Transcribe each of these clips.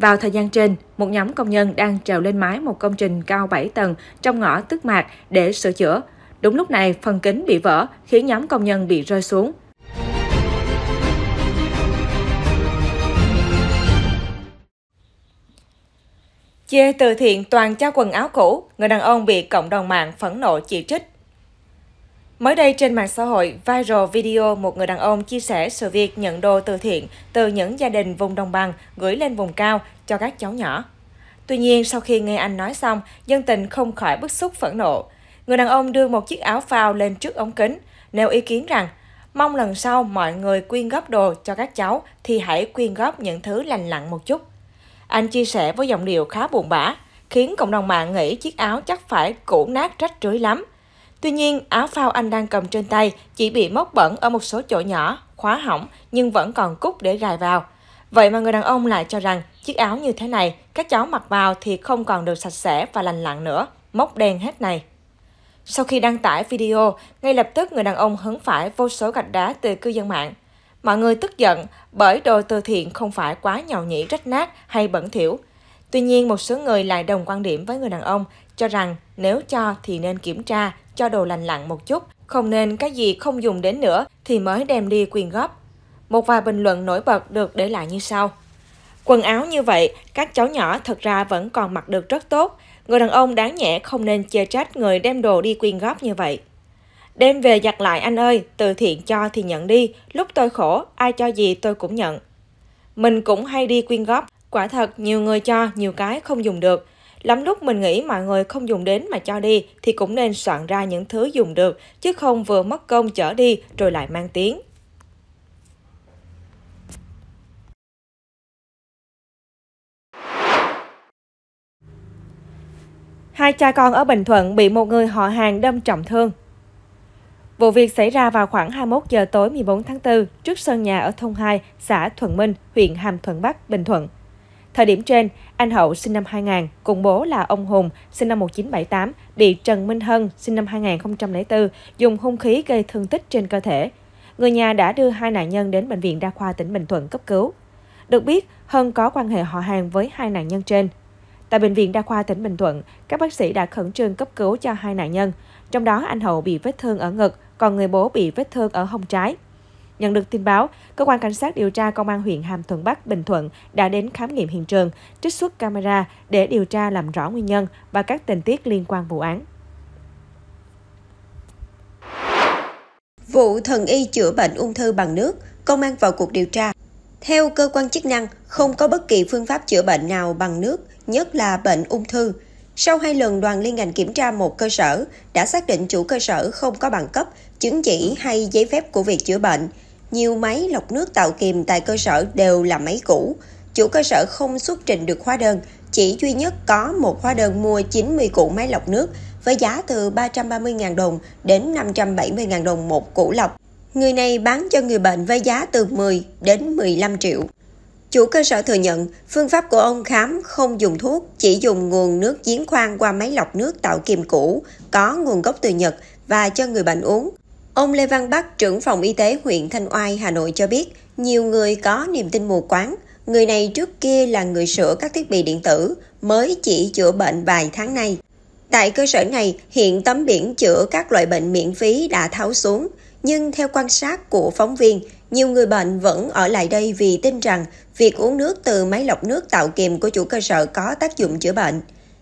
Vào thời gian trên, một nhóm công nhân đang trèo lên mái một công trình cao 7 tầng trong ngõ Tức Mạc để sửa chữa. Đúng lúc này, phần kính bị vỡ khiến nhóm công nhân bị rơi xuống. Chê từ thiện toàn cho quần áo cũ, người đàn ông bị cộng đồng mạng phẫn nộ chỉ trích. Mới đây trên mạng xã hội, viral video một người đàn ông chia sẻ sự việc nhận đồ từ thiện từ những gia đình vùng đồng bằng gửi lên vùng cao cho các cháu nhỏ. Tuy nhiên, sau khi nghe anh nói xong, dân tình không khỏi bức xúc phẫn nộ. Người đàn ông đưa một chiếc áo phao lên trước ống kính, nêu ý kiến rằng mong lần sau mọi người quyên góp đồ cho các cháu thì hãy quyên góp những thứ lành lặn một chút. Anh chia sẻ với giọng điệu khá buồn bã, khiến cộng đồng mạng nghĩ chiếc áo chắc phải cũ nát rách rưới lắm Tuy nhiên, áo phao anh đang cầm trên tay chỉ bị móc bẩn ở một số chỗ nhỏ, khóa hỏng nhưng vẫn còn cúc để gài vào. Vậy mà người đàn ông lại cho rằng chiếc áo như thế này các cháu mặc vào thì không còn được sạch sẽ và lành lặn nữa, móc đen hết này. Sau khi đăng tải video, ngay lập tức người đàn ông hứng phải vô số gạch đá từ cư dân mạng. Mọi người tức giận bởi đồ từ thiện không phải quá nhậu nhĩ rách nát hay bẩn thiểu Tuy nhiên, một số người lại đồng quan điểm với người đàn ông, cho rằng nếu cho thì nên kiểm tra cho đồ lành lặn một chút, không nên cái gì không dùng đến nữa thì mới đem đi quyên góp. Một vài bình luận nổi bật được để lại như sau. Quần áo như vậy, các cháu nhỏ thật ra vẫn còn mặc được rất tốt. Người đàn ông đáng nhẽ không nên chê trách người đem đồ đi quyên góp như vậy. Đem về giặt lại anh ơi, từ thiện cho thì nhận đi, lúc tôi khổ, ai cho gì tôi cũng nhận. Mình cũng hay đi quyên góp, quả thật nhiều người cho nhiều cái không dùng được, Lắm lúc mình nghĩ mọi người không dùng đến mà cho đi thì cũng nên soạn ra những thứ dùng được, chứ không vừa mất công chở đi rồi lại mang tiếng. Hai cha con ở Bình Thuận bị một người họ hàng đâm trọng thương. Vụ việc xảy ra vào khoảng 21 giờ tối 14 tháng 4 trước sân nhà ở thôn 2, xã Thuận Minh, huyện Hàm Thuận Bắc, Bình Thuận. Thời điểm trên, anh Hậu sinh năm 2000 cùng bố là ông Hùng sinh năm 1978 bị Trần Minh Hân sinh năm 2004 dùng hung khí gây thương tích trên cơ thể. Người nhà đã đưa hai nạn nhân đến Bệnh viện Đa khoa tỉnh Bình Thuận cấp cứu. Được biết, Hân có quan hệ họ hàng với hai nạn nhân trên. Tại Bệnh viện Đa khoa tỉnh Bình Thuận, các bác sĩ đã khẩn trương cấp cứu cho hai nạn nhân. Trong đó, anh Hậu bị vết thương ở ngực, còn người bố bị vết thương ở hông trái. Nhận được tin báo, cơ quan cảnh sát điều tra công an huyện Hàm Thuận Bắc, Bình Thuận đã đến khám nghiệm hiện trường, trích xuất camera để điều tra làm rõ nguyên nhân và các tình tiết liên quan vụ án. Vụ thần y chữa bệnh ung thư bằng nước, công an vào cuộc điều tra. Theo cơ quan chức năng, không có bất kỳ phương pháp chữa bệnh nào bằng nước, nhất là bệnh ung thư. Sau hai lần đoàn liên ngành kiểm tra một cơ sở, đã xác định chủ cơ sở không có bằng cấp, chứng chỉ hay giấy phép của việc chữa bệnh. Nhiều máy lọc nước tạo kiềm tại cơ sở đều là máy cũ. Chủ cơ sở không xuất trình được hóa đơn, chỉ duy nhất có một hóa đơn mua 90 củ máy lọc nước với giá từ 330.000 đồng đến 570.000 đồng một củ lọc. Người này bán cho người bệnh với giá từ 10 đến 15 triệu. Chủ cơ sở thừa nhận phương pháp của ông khám không dùng thuốc, chỉ dùng nguồn nước giếng khoan qua máy lọc nước tạo kiềm cũ, có nguồn gốc từ Nhật và cho người bệnh uống. Ông Lê Văn Bắc, trưởng phòng y tế huyện Thanh Oai, Hà Nội cho biết, nhiều người có niềm tin mù quáng. Người này trước kia là người sửa các thiết bị điện tử, mới chỉ chữa bệnh vài tháng nay. Tại cơ sở này, hiện tấm biển chữa các loại bệnh miễn phí đã tháo xuống. Nhưng theo quan sát của phóng viên, nhiều người bệnh vẫn ở lại đây vì tin rằng việc uống nước từ máy lọc nước tạo kiềm của chủ cơ sở có tác dụng chữa bệnh.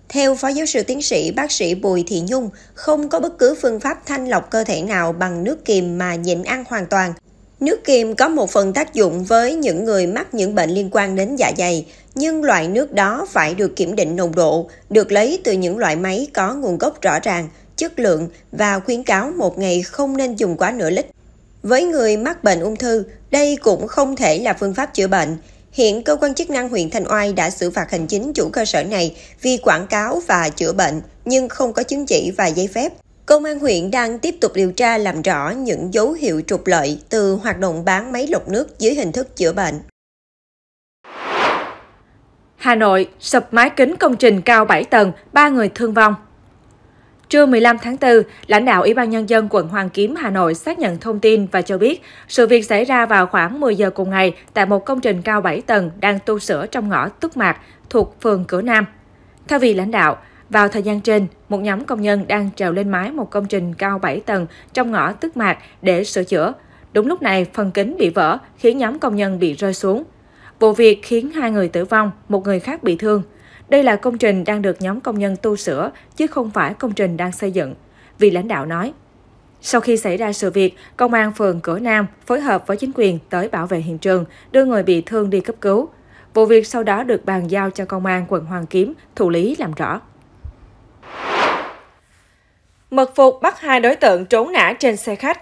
Theo Phó Giáo sư Tiến sĩ Bác sĩ Bùi Thị Nhung, không có bất cứ phương pháp thanh lọc cơ thể nào bằng nước kiềm mà nhịn ăn hoàn toàn. Nước kiềm có một phần tác dụng với những người mắc những bệnh liên quan đến dạ dày, nhưng loại nước đó phải được kiểm định nồng độ, được lấy từ những loại máy có nguồn gốc rõ ràng, chất lượng và khuyến cáo một ngày không nên dùng quá nửa lít. Với người mắc bệnh ung thư, đây cũng không thể là phương pháp chữa bệnh. Hiện cơ quan chức năng huyện Thanh Oai đã xử phạt hành chính chủ cơ sở này vì quảng cáo và chữa bệnh nhưng không có chứng chỉ và giấy phép. Công an huyện đang tiếp tục điều tra làm rõ những dấu hiệu trục lợi từ hoạt động bán máy lọc nước dưới hình thức chữa bệnh. Hà Nội, sập mái kính công trình cao 7 tầng, 3 người thương vong. Trưa 15 tháng 4, lãnh đạo Ủy ban Nhân dân quận Hoàng Kiếm, Hà Nội xác nhận thông tin và cho biết sự việc xảy ra vào khoảng 10 giờ cùng ngày tại một công trình cao 7 tầng đang tu sửa trong ngõ Túc Mạc thuộc phường Cửa Nam. Theo vị lãnh đạo, vào thời gian trên, một nhóm công nhân đang trèo lên mái một công trình cao 7 tầng trong ngõ Tức Mạc để sửa chữa. Đúng lúc này, phần kính bị vỡ khiến nhóm công nhân bị rơi xuống. Vụ việc khiến hai người tử vong, một người khác bị thương. Đây là công trình đang được nhóm công nhân tu sửa, chứ không phải công trình đang xây dựng, vị lãnh đạo nói. Sau khi xảy ra sự việc, Công an phường Cửa Nam phối hợp với chính quyền tới bảo vệ hiện trường, đưa người bị thương đi cấp cứu. Vụ việc sau đó được bàn giao cho Công an quận Hoàng Kiếm thụ lý làm rõ. Mật phục bắt hai đối tượng trốn nã trên xe khách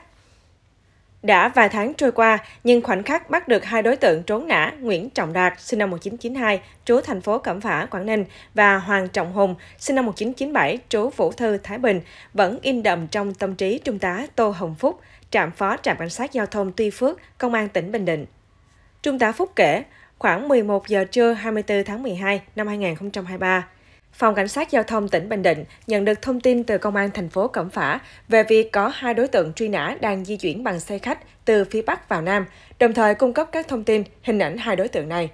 đã vài tháng trôi qua, nhưng khoảnh khắc bắt được hai đối tượng trốn nã Nguyễn Trọng Đạt, sinh năm 1992, trú thành phố Cẩm Phả, Quảng Ninh, và Hoàng Trọng Hùng, sinh năm 1997, trú Vũ Thư, Thái Bình, vẫn in đậm trong tâm trí Trung tá Tô Hồng Phúc, trạm phó trạm cảnh sát giao thông Tuy Phước, Công an tỉnh Bình Định. Trung tá Phúc kể, khoảng 11 giờ trưa 24 tháng 12 năm 2023, Phòng Cảnh sát Giao thông tỉnh Bình Định nhận được thông tin từ Công an thành phố Cẩm Phả về việc có hai đối tượng truy nã đang di chuyển bằng xe khách từ phía Bắc vào Nam, đồng thời cung cấp các thông tin, hình ảnh hai đối tượng này.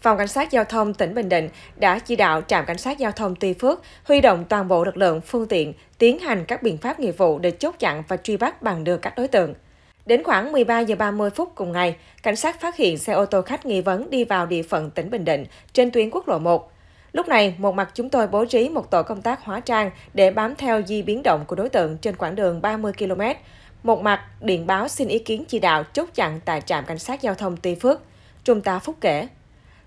Phòng Cảnh sát Giao thông tỉnh Bình Định đã chỉ đạo Trạm Cảnh sát Giao thông Tuy Phước huy động toàn bộ lực lượng, phương tiện, tiến hành các biện pháp nghiệp vụ để chốt chặn và truy bắt bằng được các đối tượng. Đến khoảng 13 giờ 30 phút cùng ngày, cảnh sát phát hiện xe ô tô khách nghi vấn đi vào địa phận tỉnh Bình Định trên tuyến quốc lộ 1. Lúc này, một mặt chúng tôi bố trí một tổ công tác hóa trang để bám theo di biến động của đối tượng trên quãng đường 30 km. Một mặt, điện báo xin ý kiến chỉ đạo chốt chặn tại trạm cảnh sát giao thông Tuy Phước. Trung tá Phúc kể.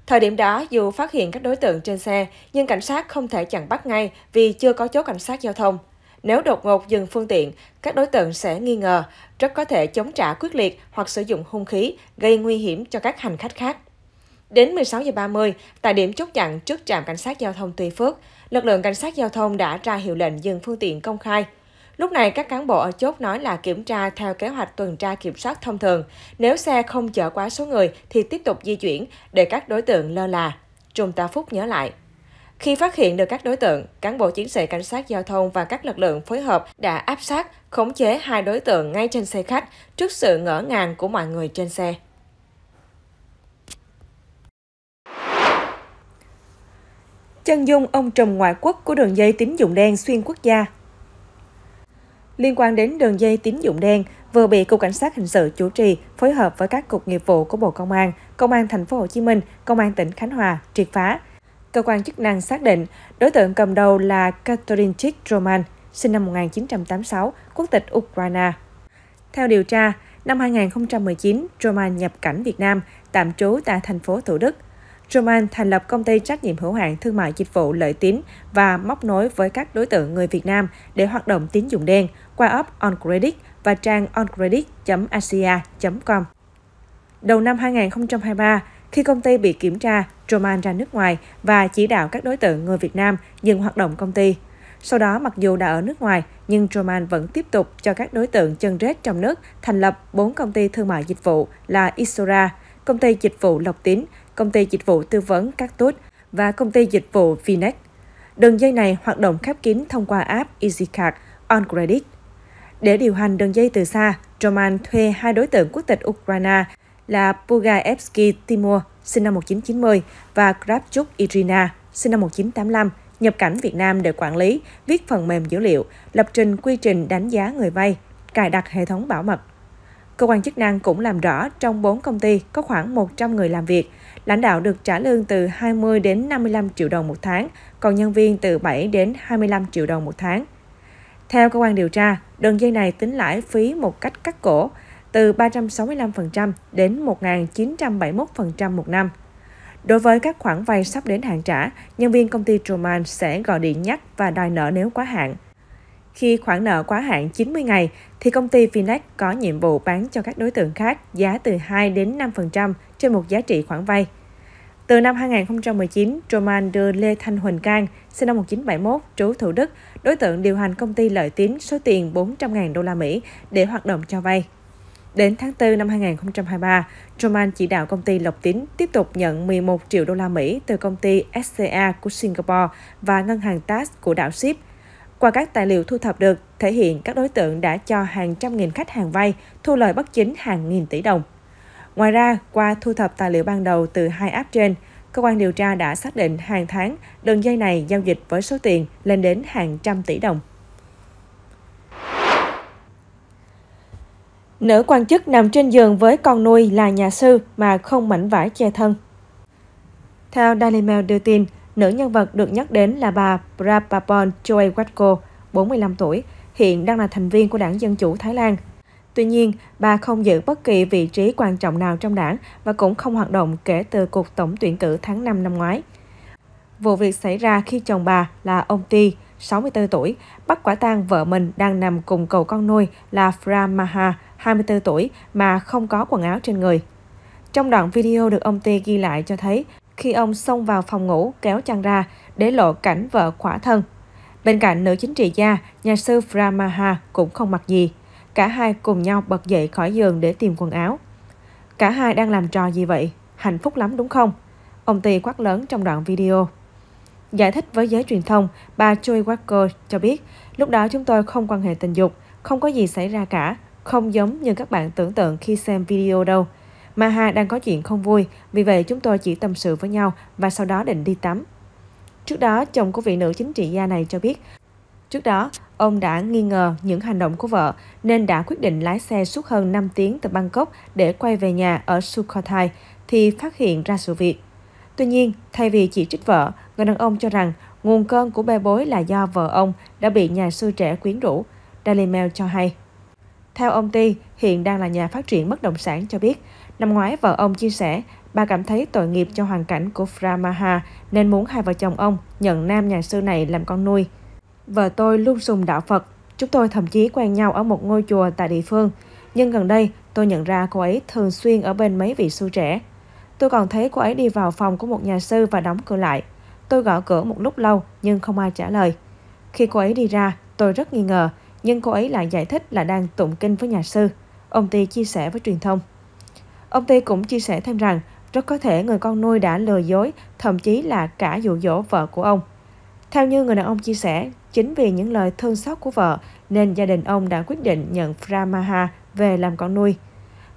Thời điểm đó, dù phát hiện các đối tượng trên xe, nhưng cảnh sát không thể chặn bắt ngay vì chưa có chốt cảnh sát giao thông. Nếu đột ngột dừng phương tiện, các đối tượng sẽ nghi ngờ, rất có thể chống trả quyết liệt hoặc sử dụng hung khí, gây nguy hiểm cho các hành khách khác. Đến 16 giờ 30, tại điểm chốt chặn trước trạm cảnh sát giao thông Tuy Phước, lực lượng cảnh sát giao thông đã ra hiệu lệnh dừng phương tiện công khai. Lúc này các cán bộ ở chốt nói là kiểm tra theo kế hoạch tuần tra kiểm soát thông thường, nếu xe không chở quá số người thì tiếp tục di chuyển để các đối tượng lơ là. Trung tá Phúc nhớ lại. Khi phát hiện được các đối tượng, cán bộ chiến sĩ cảnh sát giao thông và các lực lượng phối hợp đã áp sát, khống chế hai đối tượng ngay trên xe khách trước sự ngỡ ngàng của mọi người trên xe. chân dung ông trùm ngoại quốc của đường dây tín dụng đen xuyên quốc gia. Liên quan đến đường dây tín dụng đen, vừa bị Cục Cảnh sát Hình sự chủ trì phối hợp với các cục nghiệp vụ của Bộ Công an, Công an Thành phố Hồ Chí Minh, Công an tỉnh Khánh Hòa triệt phá. Cơ quan chức năng xác định đối tượng cầm đầu là Catherine Chik Roman, sinh năm 1986, quốc tịch Ukraine. Theo điều tra, năm 2019, Roman nhập cảnh Việt Nam, tạm trú tại thành phố Thủ Đức – Truman thành lập công ty trách nhiệm hữu hạn thương mại dịch vụ lợi tín và móc nối với các đối tượng người Việt Nam để hoạt động tín dụng đen qua app OnCredit và trang oncredit.asia.com. Đầu năm 2023, khi công ty bị kiểm tra, Truman ra nước ngoài và chỉ đạo các đối tượng người Việt Nam dừng hoạt động công ty. Sau đó, mặc dù đã ở nước ngoài, nhưng Truman vẫn tiếp tục cho các đối tượng chân rết trong nước thành lập 4 công ty thương mại dịch vụ là Isora, công ty dịch vụ Lộc Tín, công ty dịch vụ tư vấn các tốt và công ty dịch vụ Vinex. Đường dây này hoạt động khép kín thông qua app EasyCard OnCredit. Để điều hành đường dây từ xa, Roman thuê hai đối tượng quốc tịch Ukraine là Pugaevsky Timur, sinh năm 1990, và Kravchuk Irina, sinh năm 1985, nhập cảnh Việt Nam để quản lý, viết phần mềm dữ liệu, lập trình quy trình đánh giá người vay, cài đặt hệ thống bảo mật. Cơ quan chức năng cũng làm rõ trong 4 công ty có khoảng 100 người làm việc, lãnh đạo được trả lương từ 20 đến 55 triệu đồng một tháng, còn nhân viên từ 7 đến 25 triệu đồng một tháng. Theo cơ quan điều tra, đường dây này tính lãi phí một cách cắt cổ từ 365% đến 1.971% một năm. Đối với các khoản vay sắp đến hạn trả, nhân viên công ty Truman sẽ gọi điện nhắc và đòi nợ nếu quá hạn. Khi khoản nợ quá hạn 90 ngày, thì công ty Vinex có nhiệm vụ bán cho các đối tượng khác giá từ 2 đến 5% trên một giá trị khoản vay. Từ năm 2019, Roman đưa Lê Thanh Huỳnh Cang, sinh năm 1971, trú Thủ Đức, đối tượng điều hành công ty lợi tín số tiền 400.000 đô la Mỹ để hoạt động cho vay. Đến tháng 4 năm 2023, Roman chỉ đạo công ty Lộc Tín tiếp tục nhận 11 triệu đô la Mỹ từ công ty SCA của Singapore và ngân hàng TAS của đảo Ship. Qua các tài liệu thu thập được, thể hiện các đối tượng đã cho hàng trăm nghìn khách hàng vay, thu lời bất chính hàng nghìn tỷ đồng. Ngoài ra, qua thu thập tài liệu ban đầu từ hai app trên, cơ quan điều tra đã xác định hàng tháng đường dây này giao dịch với số tiền lên đến hàng trăm tỷ đồng. Nữ quan chức nằm trên giường với con nuôi là nhà sư mà không mảnh vải che thân. Theo Daily Mail đưa tin, nữ nhân vật được nhắc đến là bà Prapapon Choi Watko, 45 tuổi, hiện đang là thành viên của đảng Dân Chủ Thái Lan Tuy nhiên, bà không giữ bất kỳ vị trí quan trọng nào trong đảng và cũng không hoạt động kể từ cuộc tổng tuyển cử tháng 5 năm ngoái. Vụ việc xảy ra khi chồng bà là ông Ti, 64 tuổi, bắt quả tang vợ mình đang nằm cùng cậu con nuôi là Fra Maha, 24 tuổi, mà không có quần áo trên người. Trong đoạn video được ông Ti ghi lại cho thấy, khi ông xông vào phòng ngủ, kéo chăn ra, để lộ cảnh vợ khỏa thân. Bên cạnh nữ chính trị gia, nhà sư Fra cũng không mặc gì. Cả hai cùng nhau bật dậy khỏi giường để tìm quần áo. Cả hai đang làm trò gì vậy? Hạnh phúc lắm đúng không? Ông tì quát lớn trong đoạn video. Giải thích với giới truyền thông, bà Joy Walker cho biết, lúc đó chúng tôi không quan hệ tình dục, không có gì xảy ra cả, không giống như các bạn tưởng tượng khi xem video đâu. Maha đang có chuyện không vui, vì vậy chúng tôi chỉ tâm sự với nhau và sau đó định đi tắm. Trước đó, chồng của vị nữ chính trị gia này cho biết, Trước đó, ông đã nghi ngờ những hành động của vợ nên đã quyết định lái xe suốt hơn 5 tiếng từ Bangkok để quay về nhà ở Sukhothai thì phát hiện ra sự việc. Tuy nhiên, thay vì chỉ trích vợ, người đàn ông cho rằng nguồn cơn của bê bối là do vợ ông đã bị nhà sư trẻ quyến rũ. Daily Mail cho hay. Theo ông Ti, hiện đang là nhà phát triển bất động sản cho biết, năm ngoái vợ ông chia sẻ bà cảm thấy tội nghiệp cho hoàn cảnh của Framaha nên muốn hai vợ chồng ông nhận nam nhà sư này làm con nuôi. Vợ tôi luôn dùng đạo Phật, chúng tôi thậm chí quen nhau ở một ngôi chùa tại địa phương. Nhưng gần đây, tôi nhận ra cô ấy thường xuyên ở bên mấy vị sư trẻ. Tôi còn thấy cô ấy đi vào phòng của một nhà sư và đóng cửa lại. Tôi gõ cửa một lúc lâu nhưng không ai trả lời. Khi cô ấy đi ra, tôi rất nghi ngờ, nhưng cô ấy lại giải thích là đang tụng kinh với nhà sư. Ông Ti chia sẻ với truyền thông. Ông Ti cũng chia sẻ thêm rằng, rất có thể người con nuôi đã lừa dối, thậm chí là cả dụ dỗ vợ của ông. Theo như người đàn ông chia sẻ, Chính vì những lời thương xót của vợ nên gia đình ông đã quyết định nhận Framaha về làm con nuôi.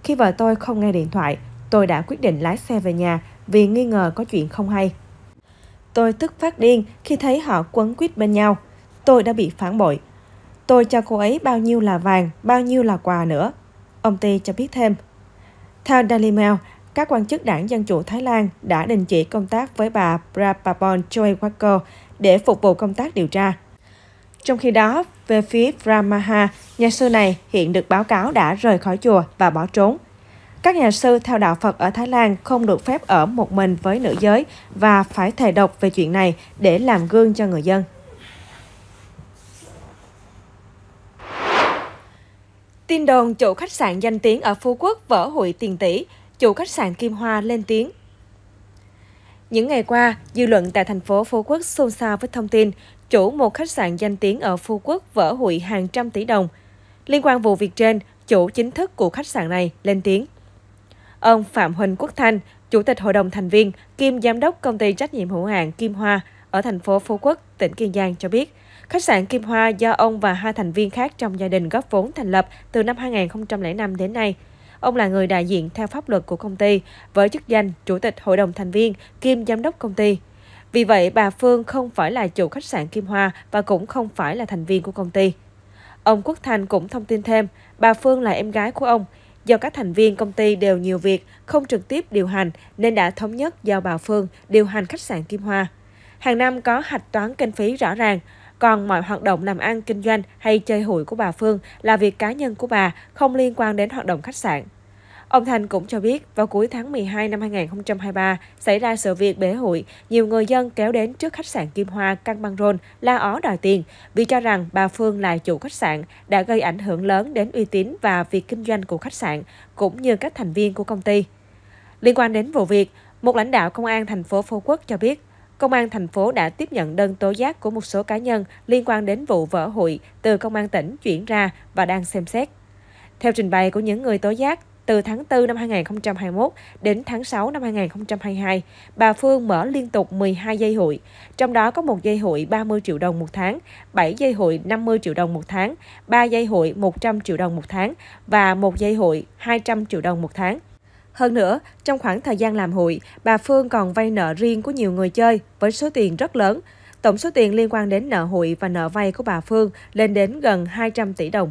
Khi vợ tôi không nghe điện thoại, tôi đã quyết định lái xe về nhà vì nghi ngờ có chuyện không hay. Tôi tức phát điên khi thấy họ quấn quýt bên nhau. Tôi đã bị phản bội. Tôi cho cô ấy bao nhiêu là vàng, bao nhiêu là quà nữa. Ông Ti cho biết thêm. Theo Daily Mail, các quan chức đảng Dân Chủ Thái Lan đã đình chỉ công tác với bà Prapapon Choi Walker để phục vụ công tác điều tra. Trong khi đó, về phía Brahmaha, nhà sư này hiện được báo cáo đã rời khỏi chùa và bỏ trốn. Các nhà sư theo đạo Phật ở Thái Lan không được phép ở một mình với nữ giới và phải thề độc về chuyện này để làm gương cho người dân. Tin đồn chủ khách sạn danh tiếng ở Phú Quốc vỡ hụi tiền tỷ, chủ khách sạn Kim Hoa lên tiếng. Những ngày qua, dư luận tại thành phố Phú Quốc xôn xao với thông tin chủ một khách sạn danh tiếng ở Phú Quốc vỡ hụi hàng trăm tỷ đồng. Liên quan vụ việc trên, chủ chính thức của khách sạn này lên tiếng. Ông Phạm Huỳnh Quốc Thanh, Chủ tịch Hội đồng thành viên, kiêm Giám đốc Công ty trách nhiệm hữu hạn Kim Hoa ở thành phố Phú Quốc, tỉnh Kiên Giang cho biết, khách sạn Kim Hoa do ông và hai thành viên khác trong gia đình góp vốn thành lập từ năm 2005 đến nay. Ông là người đại diện theo pháp luật của công ty với chức danh Chủ tịch Hội đồng thành viên kiêm Giám đốc công ty. Vì vậy, bà Phương không phải là chủ khách sạn Kim Hoa và cũng không phải là thành viên của công ty. Ông Quốc Thành cũng thông tin thêm, bà Phương là em gái của ông. Do các thành viên công ty đều nhiều việc, không trực tiếp điều hành nên đã thống nhất giao bà Phương điều hành khách sạn Kim Hoa. Hàng năm có hạch toán kinh phí rõ ràng, còn mọi hoạt động làm ăn, kinh doanh hay chơi hụi của bà Phương là việc cá nhân của bà, không liên quan đến hoạt động khách sạn. Ông Thành cũng cho biết, vào cuối tháng 12 năm 2023, xảy ra sự việc bể hụi, nhiều người dân kéo đến trước khách sạn Kim Hoa căng băng rôn, la ó đòi tiền, vì cho rằng bà Phương là chủ khách sạn, đã gây ảnh hưởng lớn đến uy tín và việc kinh doanh của khách sạn, cũng như các thành viên của công ty. Liên quan đến vụ việc, một lãnh đạo công an thành phố Phú Quốc cho biết, Công an thành phố đã tiếp nhận đơn tố giác của một số cá nhân liên quan đến vụ vỡ hụi từ công an tỉnh chuyển ra và đang xem xét. Theo trình bày của những người tố giác, từ tháng 4 năm 2021 đến tháng 6 năm 2022, bà Phương mở liên tục 12 dây hụi, trong đó có một dây hụi 30 triệu đồng một tháng, 7 dây hụi 50 triệu đồng một tháng, 3 dây hụi 100 triệu đồng một tháng và một dây hụi 200 triệu đồng một tháng. Hơn nữa, trong khoảng thời gian làm hụi, bà Phương còn vay nợ riêng của nhiều người chơi với số tiền rất lớn. Tổng số tiền liên quan đến nợ hụi và nợ vay của bà Phương lên đến gần 200 tỷ đồng.